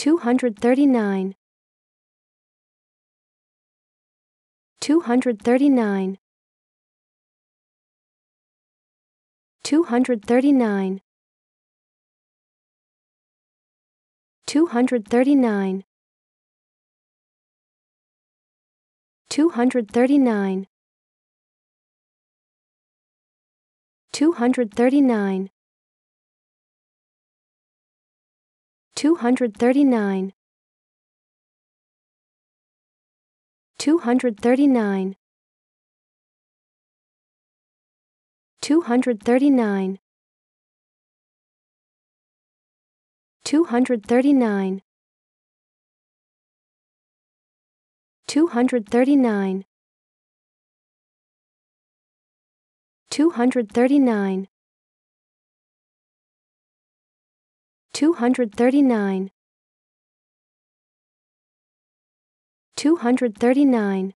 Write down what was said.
239 239 239 239 239 239 239 239 239 239 239 239 239 239